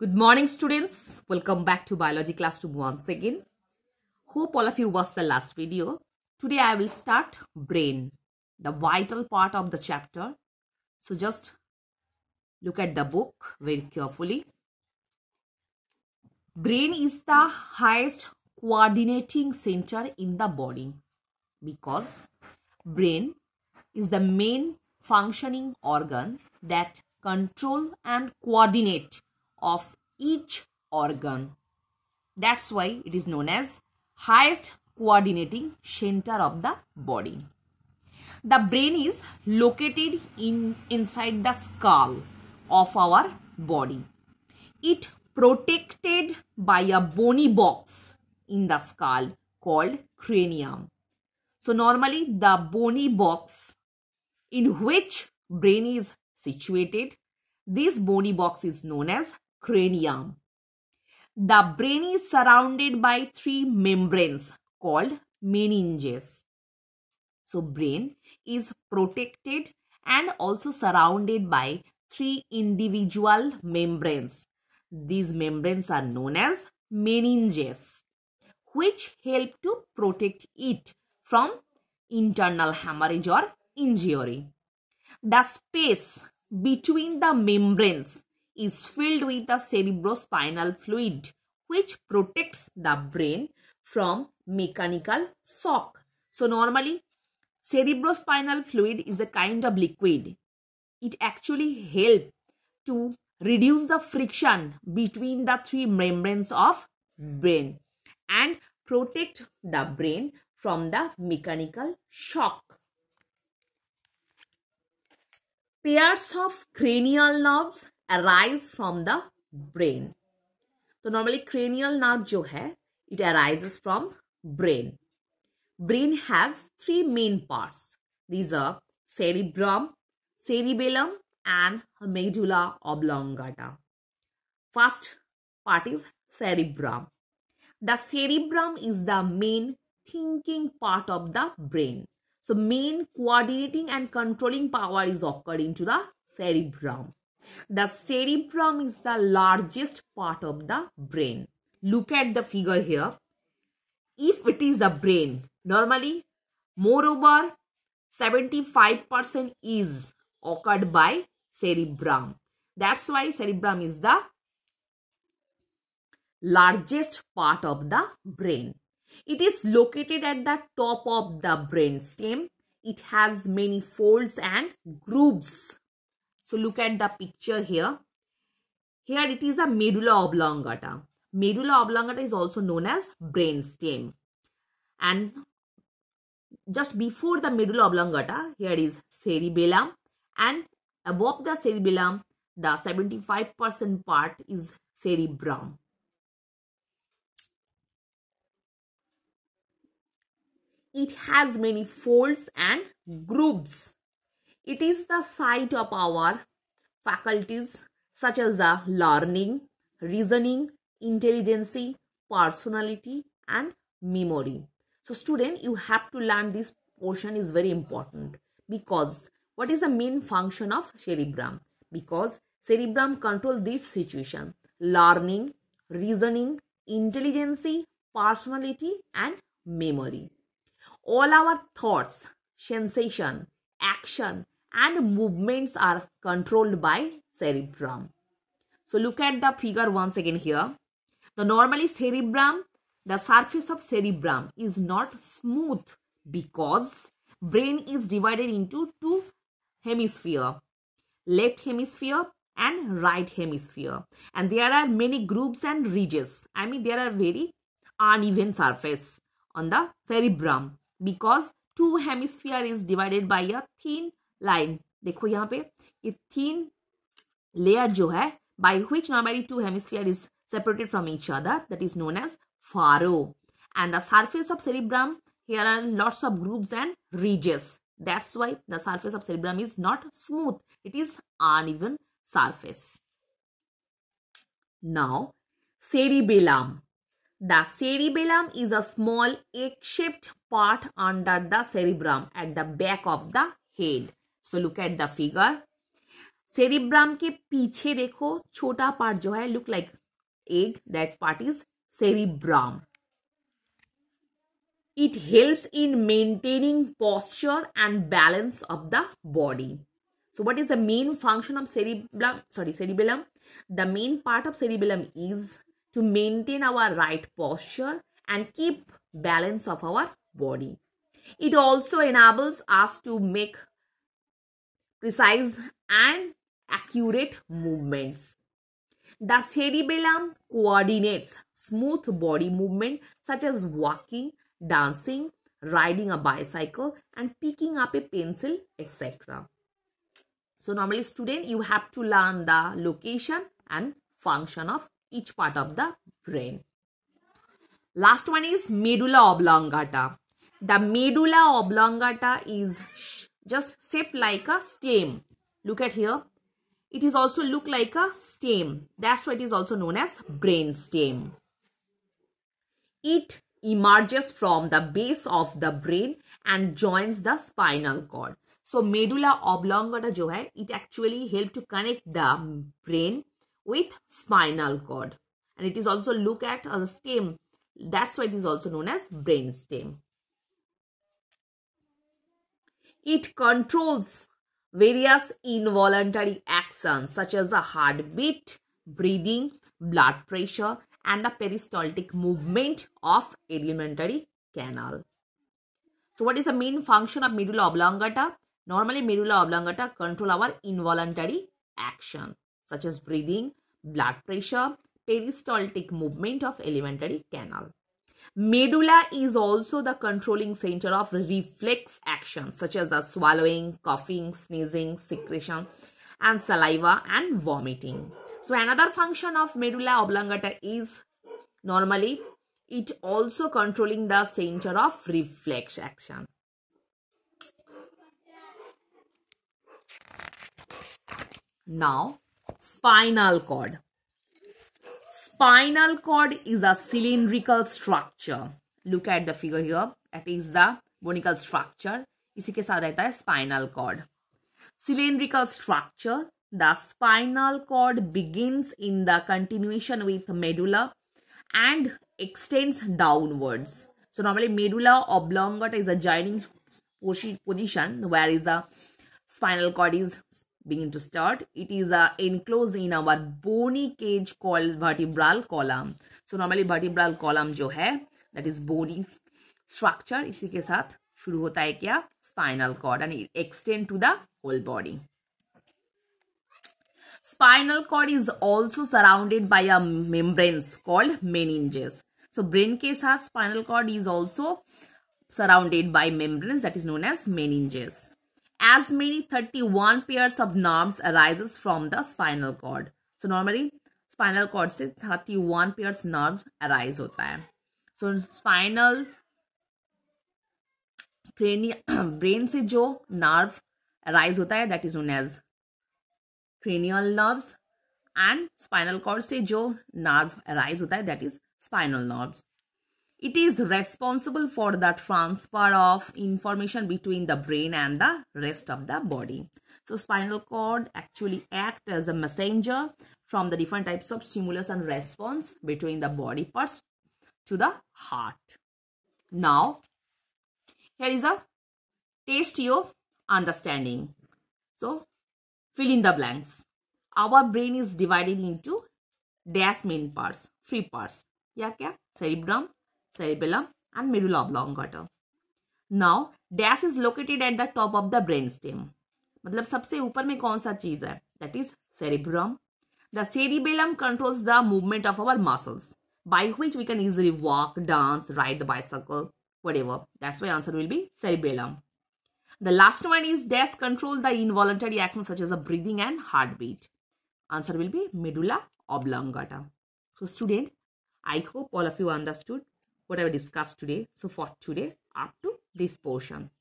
Good morning students. Welcome back to biology classroom once again. Hope all of you watched the last video. Today I will start brain, the vital part of the chapter. So just look at the book very carefully. Brain is the highest coordinating center in the body because brain is the main functioning organ that control and coordinate of each organ. That's why it is known as highest coordinating center of the body. The brain is located in inside the skull of our body. It protected by a bony box in the skull called cranium. So normally the bony box in which brain is situated, this bony box is known as cranium. The brain is surrounded by three membranes called meninges. So brain is protected and also surrounded by three individual membranes. These membranes are known as meninges which help to protect it from internal hemorrhage or injury. The space between the membranes is filled with the cerebrospinal fluid which protects the brain from mechanical shock. So normally cerebrospinal fluid is a kind of liquid. It actually helps to reduce the friction between the three membranes of hmm. brain and protect the brain from the mechanical shock. Pairs of cranial nerves arise from the brain So normally cranial nerve, जो है it, arises from brain. Brain has three main parts. These are cerebrum, cerebellum, and medulla oblongata first part is cerebrum the cerebrum is the main thinking part of the brain so main coordinating and controlling power is occurring to the cerebrum the cerebrum is the largest part of the brain. Look at the figure here. If it is the brain, normally, moreover, 75% is occurred by cerebrum. That's why cerebrum is the largest part of the brain. It is located at the top of the brain stem. It has many folds and grooves so look at the picture here. Here it is a medulla oblongata. Medulla oblongata is also known as brain stem. And just before the medulla oblongata, here is cerebellum. And above the cerebellum, the 75% part is cerebrum. It has many folds and grooves. It is the site of our faculties such as the learning, reasoning, intelligence, personality and memory. So student, you have to learn this portion is very important because what is the main function of cerebrum? Because cerebrum control this situation, learning, reasoning, intelligence, personality and memory. All our thoughts, sensation, action and movements are controlled by cerebrum. So look at the figure once again here. The normally cerebrum, the surface of cerebrum is not smooth because brain is divided into two hemisphere, left hemisphere and right hemisphere. And there are many groups and ridges. I mean there are very uneven surface on the cerebrum because two hemisphere is divided by a thin line देखो यहाँ पे ये तीन layer जो है by which normally two hemisphere is separated from each other that is known as furrow and the surface of cerebrum here are lots of groups and ridges that's why the surface of cerebrum is not smooth it is uneven surface now cerebellum the cerebellum is a small egg shaped part under the cerebrum at the back of the head So look at the figure. Cerebrum के पीछे देखो chota part जो है look like egg that part is cerebrum it helps in maintaining posture and balance of the body so what is the main function of cerebellum sorry cerebellum the main part of cerebellum is to maintain our right posture and keep balance of our body it also enables us to make precise and accurate movements. The cerebellum coordinates smooth body movement such as walking, dancing, riding a bicycle and picking up a pencil etc. So normally student you have to learn the location and function of each part of the brain. Last one is medulla oblongata. The medulla oblongata is just shaped like a stem. Look at here. It is also look like a stem. That's why it is also known as brain stem. It emerges from the base of the brain and joins the spinal cord. So medulla oblongata jo hai, it actually help to connect the brain with spinal cord and it is also look at a stem. That's why it is also known as brain stem. It controls various involuntary actions such as a heartbeat, breathing, blood pressure and the peristaltic movement of alimentary canal. So what is the main function of medulla oblongata? Normally medulla oblongata control our involuntary action such as breathing, blood pressure, peristaltic movement of alimentary canal. Medulla is also the controlling center of reflex actions such as the swallowing, coughing, sneezing, secretion and saliva and vomiting. So another function of medulla oblongata is normally it also controlling the center of reflex action. Now spinal cord. Spinal cord is a cylindrical structure. Look at the figure here. It is the bonical structure. इसी के साथ रहता है spinal cord. Cylindrical structure. The spinal cord begins in the continuation with medulla and extends downwards. So normally medulla oblongata is a joining position where is the spinal cord is begin to start. It is uh, enclosed in our bony cage called vertebral column. So normally vertebral column jo hai that is bony structure इसी ke sath shuru hota hai kya spinal cord and it extend to the whole body. Spinal cord is also surrounded by a membranes called meninges. So brain ke sath spinal cord is also surrounded by membranes that is known as meninges. as many 31 pairs of knobs arises from the spinal cord. So normally spinal cord says 31 pairs nerves arise होता है. So spinal cranial brain से जो nerve arise that is known as cranial nerves and spinal cord से जो nerve arise that is spinal nerves. It is responsible for the transfer of information between the brain and the rest of the body. So spinal cord actually act as a messenger from the different types of stimulus and response between the body parts to the heart. Now, here is a test your understanding. So, fill in the blanks. Our brain is divided into dash main parts, three parts. Yeah, yeah. Cerebrum, cerebellum and medulla oblongata. Now, dash is located at the top of the brain stem. मतलब सबसे ऊपर में कौन सा चीज है that is cerebrum the cerebellum controls the movement of our by which we can easily walk, dance, ride the bicycle, whatever. That's why answer will be cerebellum. The last one is dash controls the involuntary actions such as a breathing and heartbeat. Answer will be medulla oblongata. So student, I hope all of you understood what I discussed today. So for today, up to this portion.